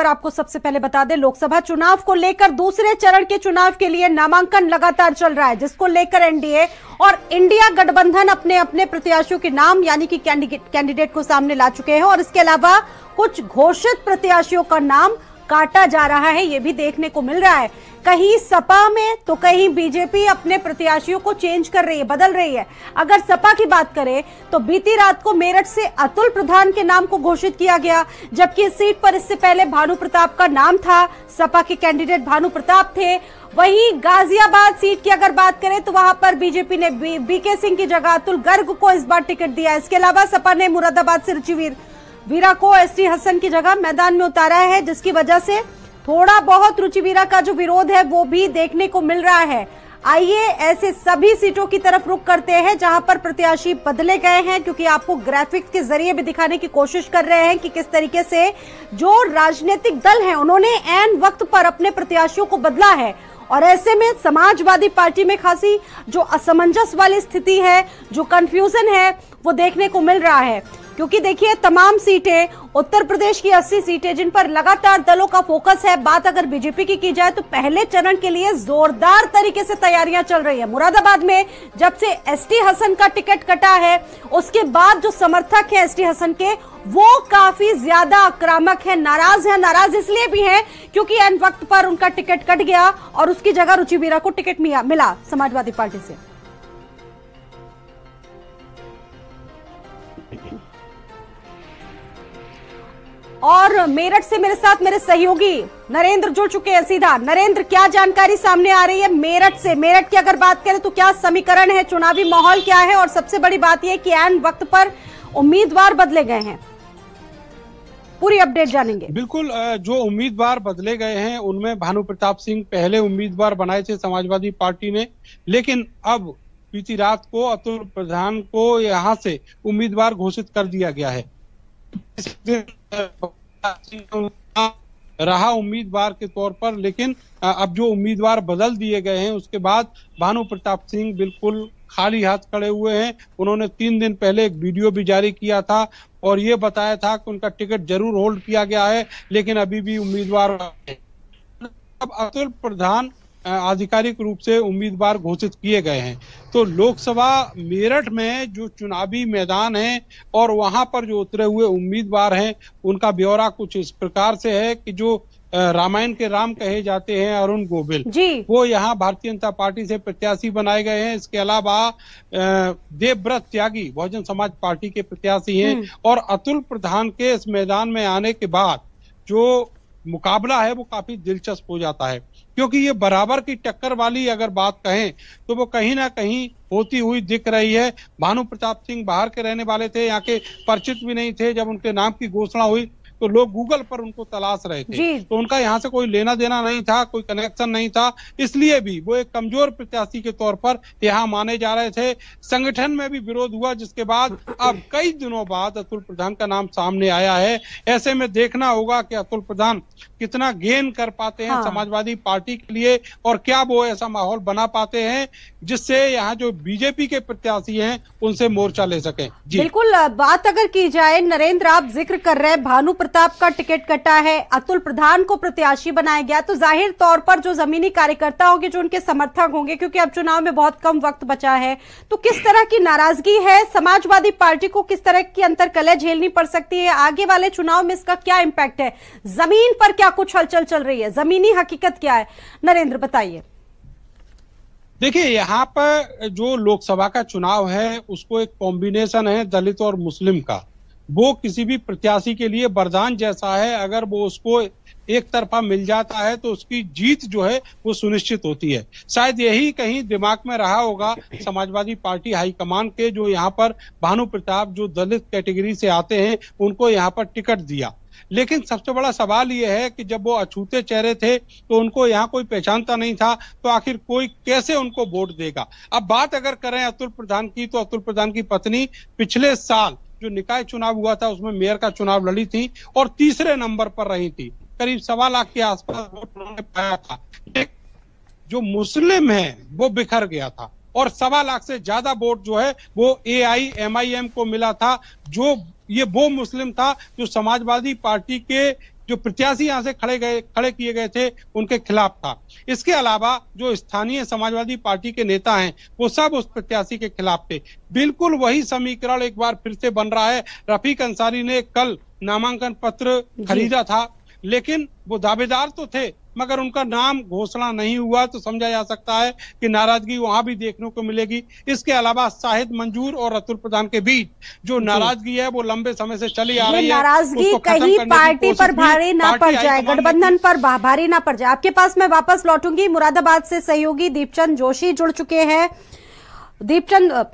खबर आपको सबसे पहले बता दें लोकसभा चुनाव को लेकर दूसरे चरण के चुनाव के लिए नामांकन लगातार चल रहा है जिसको लेकर एनडीए और इंडिया गठबंधन अपने अपने प्रत्याशियों के नाम यानी कि कैंडिडेट को सामने ला चुके हैं और इसके अलावा कुछ घोषित प्रत्याशियों का नाम काटा जा रहा है ये भी देखने को मिल रहा है कहीं सपा में तो कहीं बीजेपी अपने प्रत्याशियों को चेंज कर रही है बदल रही है अगर सपा की बात करें तो बीती रात को मेरठ से अतुल प्रधान के नाम को घोषित किया गया जबकि इस सीट पर इससे पहले भानु प्रताप का नाम था सपा के कैंडिडेट भानु प्रताप थे वहीं गाजियाबाद सीट की अगर बात करें तो वहां पर बीजेपी ने बीके सिंह की जगह अतुल गर्ग को इस बार टिकट दिया इसके अलावा सपा ने मुरादाबाद से रुचिवीर वीरा को एसटी हसन की जगह मैदान में उतारा है जिसकी वजह से थोड़ा बहुत रुचिवीरा का जो विरोध है वो भी देखने को मिल रहा है आइए ऐसे सभी सीटों की तरफ रुक करते हैं जहां पर प्रत्याशी बदले गए हैं क्योंकि आपको ग्राफिक्स के जरिए भी दिखाने की कोशिश कर रहे हैं कि किस तरीके से जो राजनीतिक दल हैं उन्होंने एन वक्त पर अपने प्रत्याशियों को बदला है और ऐसे में समाजवादी पार्टी में खासी जो असमंजस वाली स्थिति है जो कंफ्यूजन है वो देखने को मिल रहा है क्योंकि देखिए तमाम सीटें उत्तर प्रदेश की 80 सीटें जिन पर लगातार दलों का फोकस है बात अगर बीजेपी की की जाए तो पहले चरण के लिए जोरदार तरीके से तैयारियां चल रही है मुरादाबाद में जब से एसटी हसन का टिकट कटा है उसके बाद जो समर्थक है एसटी हसन के वो काफी ज्यादा आक्रामक है नाराज है नाराज इसलिए भी है क्योंकि एन वक्त पर उनका टिकट कट गया और उसकी जगह रुचि बीरा को टिकट मिला समाजवादी पार्टी से और मेरठ से मेरे साथ मेरे सहयोगी नरेंद्र जुड़ चुके हैं सीधा नरेंद्र क्या जानकारी सामने आ रही है मेरठ से मेरठ की अगर बात करें तो क्या समीकरण है चुनावी माहौल क्या है और सबसे बड़ी बात यह कि एन वक्त पर उम्मीदवार बदले गए हैं पूरी अपडेट जानेंगे बिल्कुल जो उम्मीदवार बदले गए हैं उनमें भानु प्रताप सिंह पहले उम्मीदवार बनाए थे समाजवादी पार्टी ने लेकिन अब बीती रात को अतुल प्रधान को यहाँ से उम्मीदवार घोषित कर दिया गया है रहा उम्मीदवार के तौर पर लेकिन अब जो उम्मीदवार बदल दिए गए हैं उसके बाद भानु प्रताप सिंह बिल्कुल खाली हाथ खड़े हुए हैं उन्होंने तीन दिन पहले एक वीडियो भी जारी किया था और ये बताया था कि उनका टिकट जरूर होल्ड किया गया है लेकिन अभी भी उम्मीदवार अब अतुल प्रधान आधिकारिक रूप से उम्मीदवार घोषित किए गए हैं तो लोकसभा मेरठ में जो चुनावी मैदान है और वहां पर जो उतरे हुए उम्मीदवार हैं उनका ब्यौरा कुछ इस प्रकार से है कि जो रामायण के राम कहे जाते हैं अरुण गोविल वो यहाँ भारतीय जनता पार्टी से प्रत्याशी बनाए गए हैं इसके अलावा देवव्रत त्यागी बहुजन समाज पार्टी के प्रत्याशी हैं हम्म। और अतुल प्रधान के इस मैदान में आने के बाद जो मुकाबला है वो काफी दिलचस्प हो जाता है क्योंकि ये बराबर की टक्कर वाली अगर बात कहें तो वो कहीं ना कहीं होती हुई दिख रही है भानु प्रताप सिंह बाहर के रहने वाले थे यहाँ के परिचित भी नहीं थे जब उनके नाम की घोषणा हुई तो लोग गूगल पर उनको तलाश रहे थे तो उनका यहाँ से कोई लेना देना नहीं था कोई कनेक्शन नहीं था इसलिए भी वो एक कमजोर प्रत्याशी के तौर पर यहाँ माने जा रहे थे संगठन में भी विरोध हुआ जिसके बाद अब कई दिनों बाद अतुल प्रधान का नाम सामने आया है ऐसे में देखना होगा कि अतुल प्रधान कितना गेन कर पाते हैं हाँ। समाजवादी पार्टी के लिए और क्या वो ऐसा माहौल बना पाते हैं जिससे यहाँ जो बीजेपी के प्रत्याशी हैं उनसे मोर्चा ले सके बिल्कुल बात अगर की जाए नरेंद्र आप जिक्र कर रहे हैं भानु प्रताप का टिकट कटा है अतुल प्रधान को प्रत्याशी बनाया गया तो जाहिर तौर पर जो जमीनी कार्यकर्ता होंगे जो उनके समर्थक होंगे क्योंकि अब चुनाव में बहुत कम वक्त बचा है तो किस तरह की नाराजगी है समाजवादी पार्टी को किस तरह की कलह झेलनी पड़ सकती है आगे वाले चुनाव में इसका क्या इम्पैक्ट है जमीन पर क्या कुछ हलचल चल रही है जमीनी हकीकत क्या है नरेंद्र बताइए देखिए यहाँ पर जो लोकसभा का चुनाव है उसको एक कॉम्बिनेशन है दलित और मुस्लिम का वो किसी भी प्रत्याशी के लिए वरदान जैसा है अगर वो उसको एक तरफा मिल जाता है तो उसकी जीत जो है वो सुनिश्चित होती है शायद यही कहीं दिमाग में रहा होगा समाजवादी पार्टी हाईकमान के जो यहाँ पर भानु प्रताप जो दलित कैटेगरी से आते हैं उनको यहाँ पर टिकट दिया लेकिन सबसे बड़ा सवाल यह है कि जब वो अछूते चेहरे थे तो उनको यहाँ कोई पहचानता नहीं था तो आखिर कोई कैसे उनको वोट देगा अब बात अगर करें अतुल प्रधान की तो अतुल प्रधान की पत्नी पिछले साल जो निकाय चुनाव हुआ था उसमें मेयर का चुनाव लड़ी थी और तीसरे नंबर पर रही थी करीब सवा लाख के आसपास वोट उन्होंने पाया था जो मुस्लिम है वो बिखर गया था और सवा लाख से ज्यादा वोट जो है वो ए आई एम आई एम को मिला था जो ये वो मुस्लिम था जो समाजवादी पार्टी के जो प्रत्याशी यहाँ से खड़े गए खड़े किए गए थे उनके खिलाफ था इसके अलावा जो स्थानीय समाजवादी पार्टी के नेता हैं वो सब उस प्रत्याशी के खिलाफ थे बिल्कुल वही समीकरण एक बार फिर से बन रहा है रफीक अंसारी ने कल नामांकन पत्र खरीदा था लेकिन वो दावेदार तो थे मगर उनका नाम घोषणा नहीं हुआ तो समझा जा सकता है कि नाराजगी वहां भी देखने को मिलेगी इसके अलावा शाहिद मंजूर और अतुल प्रधान के बीच जो नाराजगी है वो लंबे समय से चली आ रही है नाराजगी कहीं पार्टी पर भारी ना पड़ जाए गठबंधन पर भारी ना पड़ जाए आपके पास मैं वापस लौटूंगी मुरादाबाद से सहयोगी दीपचंद जोशी जुड़ चुके हैं दीपचंद